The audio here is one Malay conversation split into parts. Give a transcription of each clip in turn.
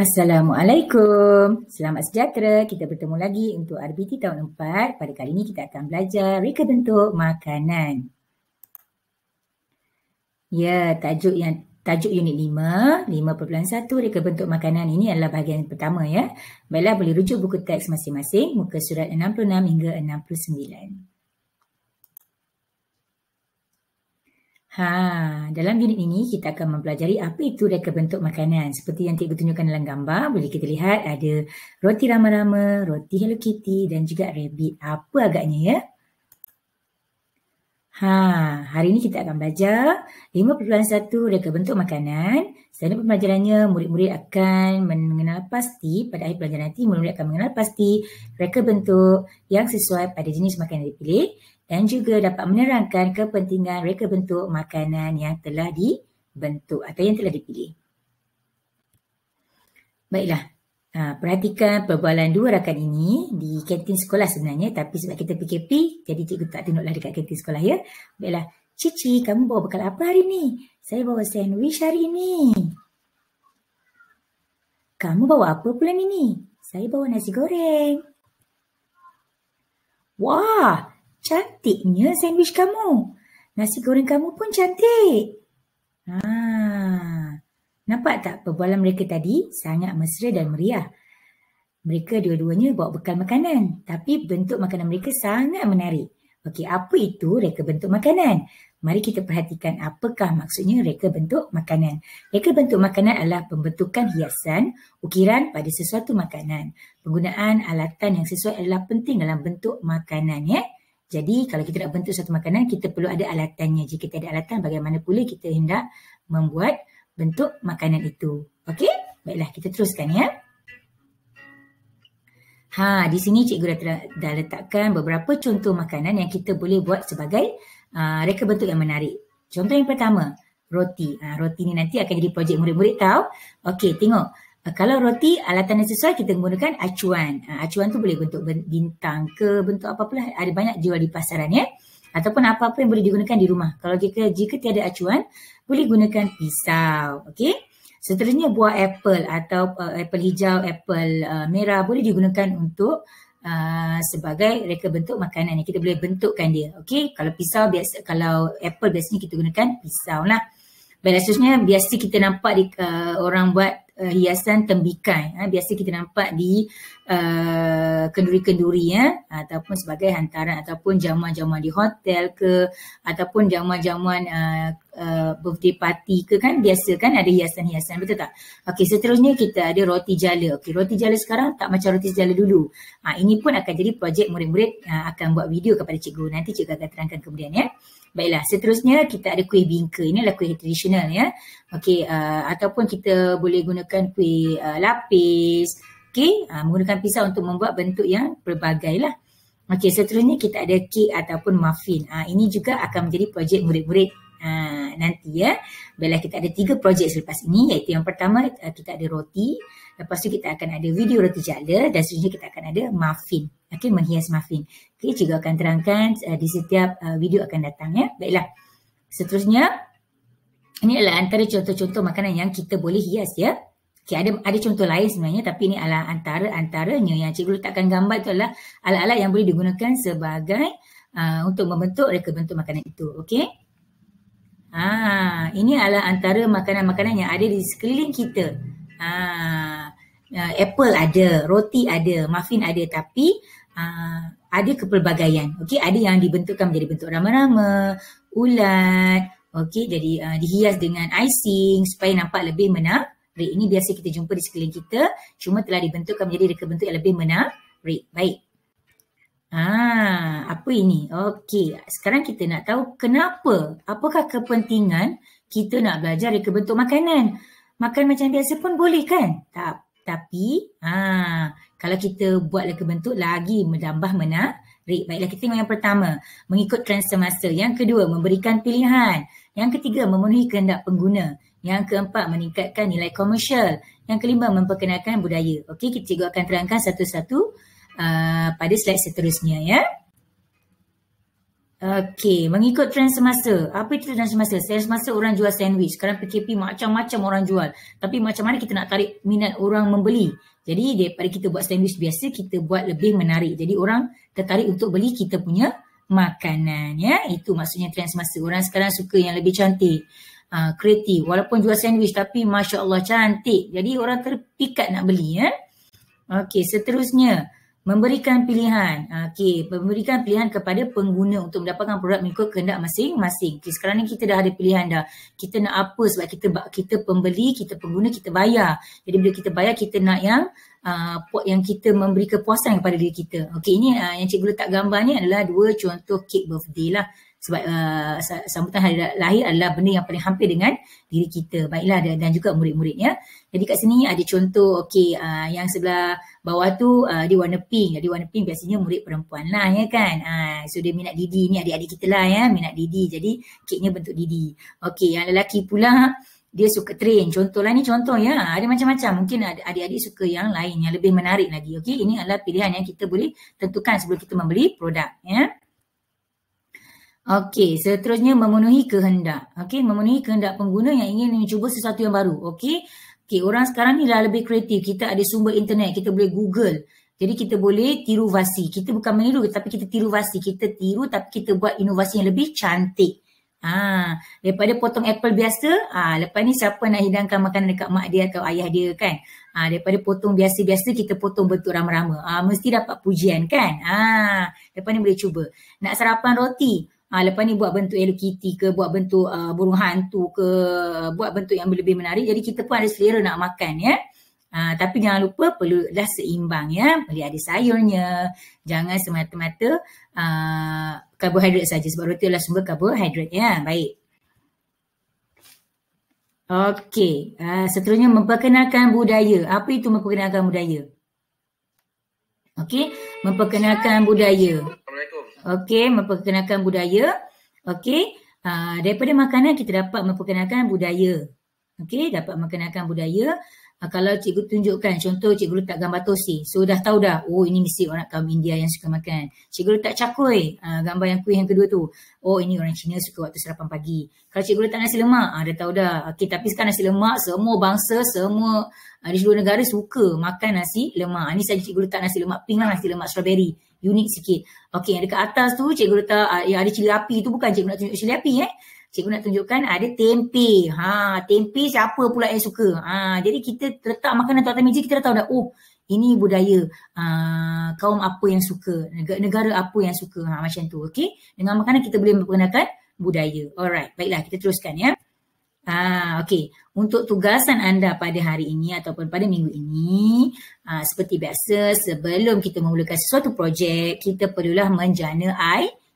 Assalamualaikum. Selamat sejahtera. Kita bertemu lagi untuk RBT tahun 4. Pada kali ini kita akan belajar reka bentuk makanan. Ya, tajuk yang tajuk unit 5, 5.1 reka bentuk makanan ini adalah bahagian pertama ya. Baiklah boleh rujuk buku teks masing-masing muka surat 66 hingga 69. Ha, dalam unit ini kita akan mempelajari apa itu reka bentuk makanan. Seperti yang cikgu tunjukkan dalam gambar, boleh kita lihat ada roti rama-rama, roti Hello Kitty dan juga rabbit. Apa agaknya ya? Ha, hari ini kita akan belajar 5.1 reka bentuk makanan. Selain pembelajarannya, murid-murid akan mengenal pasti pada akhir pelajaran nanti, murid-murid akan mengenal pasti reka bentuk yang sesuai pada jenis makanan dipilih dan juga dapat menerangkan kepentingan reka bentuk makanan yang telah dibentuk atau yang telah dipilih. Baiklah, Ha, perhatikan perbualan dua rakan ini di kantin sekolah sebenarnya tapi sebab kita PKP jadi cikgu tak tengoklah dekat kantin sekolah ya. Baiklah, Cici kamu bawa bekal apa hari ini? Saya bawa sandwich hari ini. Kamu bawa apa bulan ini? Saya bawa nasi goreng. Wah, cantiknya sandwich kamu. Nasi goreng kamu pun cantik. Haa. Ah. Nampak tak perbualan mereka tadi sangat mesra dan meriah. Mereka dua-duanya bawa bekal makanan tapi bentuk makanan mereka sangat menarik. Okey, apa itu reka bentuk makanan? Mari kita perhatikan apakah maksudnya reka bentuk makanan. Reka bentuk makanan adalah pembentukan hiasan, ukiran pada sesuatu makanan. Penggunaan alatan yang sesuai adalah penting dalam bentuk makanan ya. Jadi kalau kita nak bentuk satu makanan, kita perlu ada alatannya. Jika kita ada alatan, bagaimana pula kita hendak membuat bentuk makanan itu. Okey? Baiklah, kita teruskan ya. Ha, di sini cikgu dah, dah letakkan beberapa contoh makanan yang kita boleh buat sebagai uh, reka bentuk yang menarik. Contoh yang pertama, roti. Ha, roti ni nanti akan jadi projek murid-murid tau. Okey, tengok. Uh, kalau roti, alatan yang sesuai kita gunakan acuan. Uh, acuan tu boleh bentuk bintang ke bentuk apa-apalah. Ada banyak jual di pasaran ya ataupun apa-apa yang boleh digunakan di rumah. Kalau jika jika tiada acuan, boleh gunakan pisau. Okey. Seterusnya buah apple atau uh, apple hijau, apple uh, merah boleh digunakan untuk uh, sebagai reka bentuk makanan yang kita boleh bentukkan dia. Okey. Kalau pisau biasa kalau apple biasanya kita gunakan pisau lah. Baiklah seterusnya biasa kita nampak di uh, orang buat uh, hiasan tembikai uh, biasa kita nampak di uh, kenduri-kenduri ya uh, ataupun sebagai hantaran ataupun jamuan-jamuan di hotel ke ataupun jamuan-jamuan uh, uh, birthday party ke kan biasa kan ada hiasan-hiasan betul tak? Okey seterusnya kita ada roti jala. Okey roti jala sekarang tak macam roti jala dulu. Ha, ini pun akan jadi projek murid-murid uh, akan buat video kepada cikgu nanti cikgu akan terangkan kemudian ya. Baiklah seterusnya kita ada kuih bingka. Ini adalah kuih tradisional ya. Okey uh, ataupun kita boleh gunakan kuih uh, lapis. Okey uh, menggunakan pisau untuk membuat bentuk yang pelbagai lah. Okey, seterusnya kita ada kek ataupun muffin. Ah ha, ini juga akan menjadi projek murid-murid nanti ya. Bella kita ada tiga projek selepas ini iaitu yang pertama eh, kita ada roti, lepas tu kita akan ada video roti jala dan seterusnya kita akan ada muffin. Okay, menghias muffin. Okay, juga akan terangkan uh, di setiap uh, video akan datang ya. Baiklah. Seterusnya ini adalah antara contoh-contoh makanan yang kita boleh hias ya. Okay, ada ada contoh lain sebenarnya tapi ini adalah antara-antaranya yang cikgu letakkan gambar itu adalah alat-alat yang boleh digunakan sebagai uh, untuk membentuk reka bentuk makanan itu. okay? Ah, ini adalah antara makanan-makanan yang ada di sekeliling kita. Uh, uh, apple ada, roti ada, muffin ada tapi uh, ada kepelbagaian. Okey, ada yang dibentukkan menjadi bentuk rama-rama, ulat, okey, jadi uh, dihias dengan icing supaya nampak lebih menarik. Ini biasa kita jumpa di sekeliling kita, cuma telah dibentukkan menjadi reka bentuk yang lebih menarik. Baik. Ah, apa ini? Okey, sekarang kita nak tahu kenapa, apakah kepentingan kita nak belajar reka bentuk makanan. Makan macam biasa pun boleh kan? Tak. Tapi ha, kalau kita buat reka bentuk lagi menambah menarik. Baiklah kita tengok yang pertama. Mengikut trend semasa. Yang kedua memberikan pilihan. Yang ketiga memenuhi kehendak pengguna. Yang keempat meningkatkan nilai komersial. Yang kelima memperkenalkan budaya. Okey kita juga akan terangkan satu-satu uh, pada slide seterusnya ya. Okay, mengikut trend semasa. Apa itu trend semasa? Trend semasa orang jual sandwich. Sekarang PKP macam-macam orang jual. Tapi macam mana kita nak tarik minat orang membeli? Jadi daripada kita buat sandwich biasa, kita buat lebih menarik. Jadi orang tertarik untuk beli kita punya makanan. Ya? Itu maksudnya trend semasa. Orang sekarang suka yang lebih cantik. Uh, kreatif. Walaupun jual sandwich tapi Masya Allah cantik. Jadi orang terpikat nak beli. Ya? Okay, Seterusnya memberikan pilihan ah, okay. memberikan pilihan kepada pengguna untuk mendapatkan produk mengikut kehendak masing-masing. Okay, sekarang ni kita dah ada pilihan dah. Kita nak apa sebab kita kita pembeli, kita pengguna, kita bayar. Jadi bila kita bayar kita nak yang uh, yang kita memberi kepuasan kepada diri kita. Okay, ini uh, yang cikgu letak gambar ni adalah dua contoh kek birthday lah sebab uh, sambutan hari lahir adalah benda yang paling hampir dengan diri kita baiklah dan, dan juga murid-muridnya jadi kat sini ada contoh okey uh, yang sebelah bawah tu uh, dia warna pink jadi warna pink biasanya murid perempuan lah ya kan uh, so dia minat didi ni adik-adik kita lah ya minat didi jadi keknya bentuk didi okey yang lelaki pula dia suka train contohlah ni contoh ya ada macam-macam mungkin adik-adik suka yang lain yang lebih menarik lagi okey ini adalah pilihan yang kita boleh tentukan sebelum kita membeli produk ya Okey, seterusnya memenuhi kehendak. Okey, memenuhi kehendak pengguna yang ingin mencuba sesuatu yang baru. Okey. Okey, orang sekarang ni dah lebih kreatif. Kita ada sumber internet, kita boleh Google. Jadi kita boleh tiru vasi. Kita bukan meniru tapi kita tiru vasi. Kita tiru tapi kita buat inovasi yang lebih cantik. Ha, daripada potong apple biasa, ha, lepas ni siapa nak hidangkan makanan dekat mak dia atau ayah dia kan? Ha, daripada potong biasa-biasa, kita potong bentuk rama-rama. Ha, mesti dapat pujian kan? Ha, lepas ni boleh cuba. Nak sarapan roti, Ah, lepas ni buat bentuk Hello Kitty ke, buat bentuk uh, burung hantu ke, buat bentuk yang lebih menarik. Jadi kita pun ada selera nak makan ya. Ah, tapi jangan lupa perlu dah seimbang ya. Boleh ada sayurnya. Jangan semata-mata uh, karbohidrat saja sebab roti adalah sumber karbohidrat ya. Baik. Okey, uh, seterusnya memperkenalkan budaya. Apa itu memperkenalkan budaya? Okey, memperkenalkan budaya. Okey, memperkenalkan budaya. Okey, ah, daripada makanan kita dapat memperkenalkan budaya. Okey, dapat memperkenalkan budaya. Uh, kalau cikgu tunjukkan, contoh cikgu letak gambar tosi. So, dah tahu dah, oh ini mesti orang kaum India yang suka makan. Cikgu letak cakoi, uh, ah, gambar yang kuih yang kedua tu. Oh, ini orang Cina suka waktu sarapan pagi. Kalau cikgu letak nasi lemak, uh, dah tahu dah. Okey, tapi sekarang nasi lemak, semua bangsa, semua uh, di seluruh negara suka makan nasi lemak. Ini saja cikgu letak nasi lemak pink lah, nasi lemak strawberry unik sikit. Okey, yang dekat atas tu cikgu letak uh, yang ada cili api tu bukan cikgu nak tunjuk cili api eh. Cikgu nak tunjukkan ada tempe. Ha, tempe siapa pula yang suka? Ha, jadi kita letak makanan atas meja kita dah tahu dah oh ini budaya uh, kaum apa yang suka, negara apa yang suka ha, macam tu. Okey, dengan makanan kita boleh memperkenalkan budaya. Alright, baiklah kita teruskan ya. Ha, okay. Untuk tugasan anda pada hari ini ataupun pada minggu ini, ha, seperti biasa sebelum kita memulakan sesuatu projek, kita perlulah menjana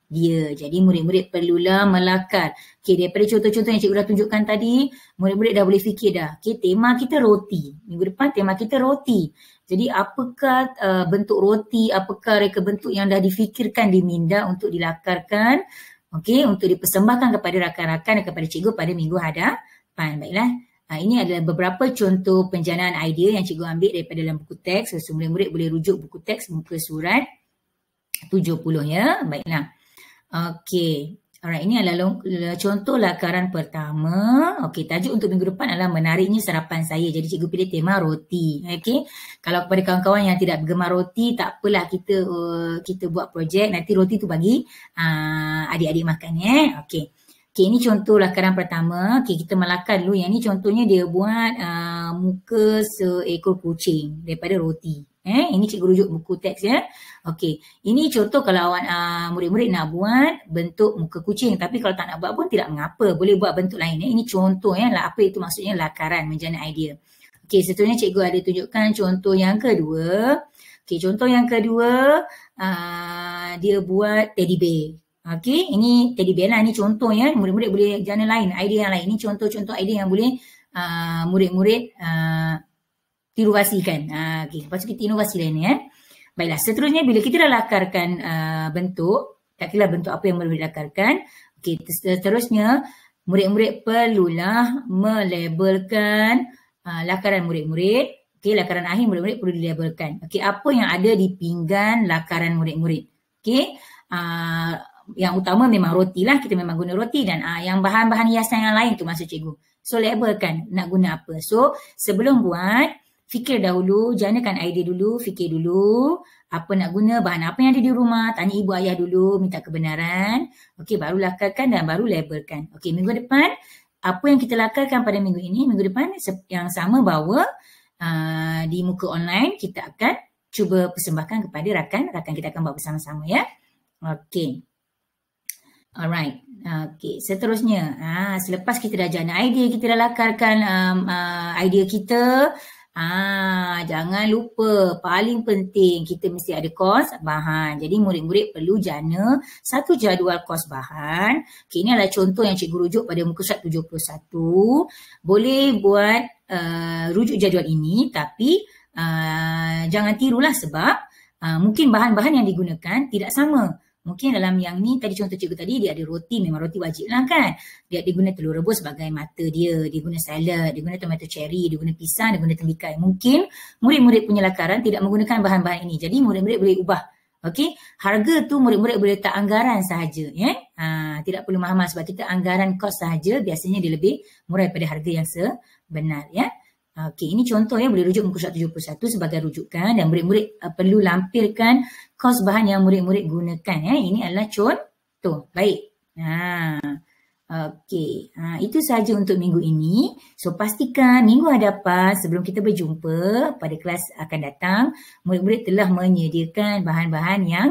dia. Jadi murid-murid perlulah melakar. Okay, daripada contoh-contoh yang cikgu dah tunjukkan tadi, murid-murid dah boleh fikir dah. Okay, tema kita roti. Minggu depan tema kita roti. Jadi apakah uh, bentuk roti, apakah reka bentuk yang dah difikirkan di untuk dilakarkan okey untuk dipersembahkan kepada rakan-rakan dan kepada cikgu pada minggu hadapan baiklah uh, ini adalah beberapa contoh penjanaan idea yang cikgu ambil daripada dalam buku teks so, semua murid boleh rujuk buku teks muka surat 70 ya baiklah okey Alright, ini adalah long, contoh lakaran pertama. Okey, tajuk untuk minggu depan adalah menariknya sarapan saya. Jadi cikgu pilih tema roti. Okey. Kalau kepada kawan-kawan yang tidak gemar roti, tak apalah kita uh, kita buat projek. Nanti roti tu bagi uh, adik-adik makan ya. Eh? Okey. Okey, ini contoh lakaran pertama. Okey, kita melakar dulu. Yang ini contohnya dia buat uh, muka seekor kucing daripada roti. Eh, ini cikgu rujuk buku teks ya. Okey, ini contoh kalau awak ah, murid-murid nak buat bentuk muka kucing tapi kalau tak nak buat pun tidak mengapa, boleh buat bentuk lain. Eh. Ini contoh ya, lah. apa itu maksudnya lakaran menjana idea. Okey, seterusnya cikgu ada tunjukkan contoh yang kedua. Okey, contoh yang kedua uh, dia buat teddy bear. Okey, ini teddy bear lah. Ini contoh ya. Murid-murid boleh jana lain, idea yang lain. Ini contoh-contoh idea yang boleh ah, murid-murid inovasikan. Ha, okay. Lepas tu kita inovasi lain ni eh. Baiklah, seterusnya bila kita dah lakarkan uh, bentuk, tak kira bentuk apa yang boleh dilakarkan, okay, seterusnya murid-murid perlulah melabelkan uh, lakaran murid-murid. Okay, lakaran akhir murid-murid perlu dilabelkan. Okay, apa yang ada di pinggan lakaran murid-murid. Okay, uh, yang utama memang roti lah. Kita memang guna roti dan uh, yang bahan-bahan hiasan yang lain tu masuk cikgu. So, labelkan nak guna apa. So, sebelum buat, fikir dahulu, janakan idea dulu, fikir dulu apa nak guna, bahan apa yang ada di rumah, tanya ibu ayah dulu, minta kebenaran. Okey, baru lakarkan dan baru labelkan. Okey, minggu depan, apa yang kita lakarkan pada minggu ini, minggu depan yang sama bahawa uh, di muka online kita akan cuba persembahkan kepada rakan. Rakan kita akan bawa bersama-sama ya. Okey. Alright. okey Seterusnya, ha, selepas kita dah jana idea, kita dah lakarkan um, uh, idea kita, Ah, jangan lupa paling penting kita mesti ada kos bahan. Jadi murid-murid perlu jana satu jadual kos bahan. Okay, ini adalah contoh yang cikgu rujuk pada muka surat 71. Boleh buat uh, rujuk jadual ini tapi uh, jangan tirulah sebab uh, mungkin bahan-bahan yang digunakan tidak sama Mungkin dalam yang ni, tadi contoh cikgu tadi, dia ada roti, memang roti wajib lah kan. Dia, dia guna telur rebus sebagai mata dia, dia guna salad, dia guna tomato cherry, dia guna pisang, dia guna tembikai. Mungkin murid-murid punya lakaran tidak menggunakan bahan-bahan ini. Jadi murid-murid boleh ubah. Okey, harga tu murid-murid boleh tak anggaran sahaja. Ya? Ha, tidak perlu mahal sebab kita anggaran kos sahaja biasanya dia lebih murah pada harga yang sebenar. Ya? Okey, ini contoh ya boleh rujuk muka surat 71 sebagai rujukan dan murid-murid uh, perlu lampirkan kos bahan yang murid-murid gunakan ya. Ini adalah contoh. Baik. Ha. Okey, ha, itu sahaja untuk minggu ini. So pastikan minggu hadapan sebelum kita berjumpa pada kelas akan datang, murid-murid telah menyediakan bahan-bahan yang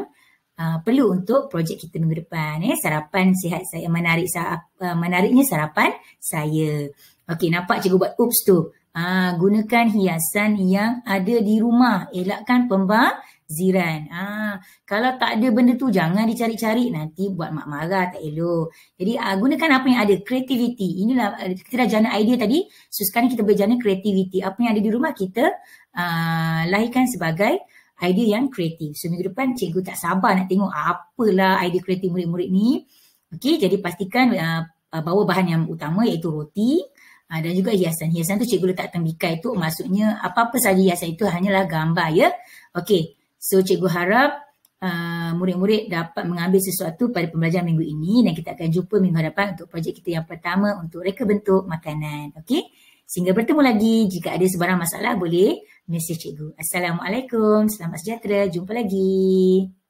Uh, perlu untuk projek kita minggu depan eh sarapan sihat saya menarik sa- uh, menariknya sarapan saya okey nampak cikgu buat oops tu Ah, gunakan hiasan yang ada di rumah. Elakkan pembaziran. Ah, kalau tak ada benda tu jangan dicari-cari nanti buat mak marah tak elok. Jadi ah, gunakan apa yang ada. Kreativiti. Inilah ah, kita dah jana idea tadi. So sekarang kita boleh jana kreativiti. Apa yang ada di rumah kita ah, lahirkan sebagai idea yang kreatif. So minggu depan cikgu tak sabar nak tengok apalah idea kreatif murid-murid ni. Okey, jadi pastikan uh, bawa bahan yang utama iaitu roti. Ha, dan juga hiasan. Hiasan tu cikgu letak tembikai tu maksudnya apa-apa saja hiasan itu hanyalah gambar ya. Okey. So cikgu harap uh, murid-murid dapat mengambil sesuatu pada pembelajaran minggu ini dan kita akan jumpa minggu hadapan untuk projek kita yang pertama untuk reka bentuk makanan. Okey. Sehingga bertemu lagi. Jika ada sebarang masalah boleh mesej cikgu. Assalamualaikum. Selamat sejahtera. Jumpa lagi.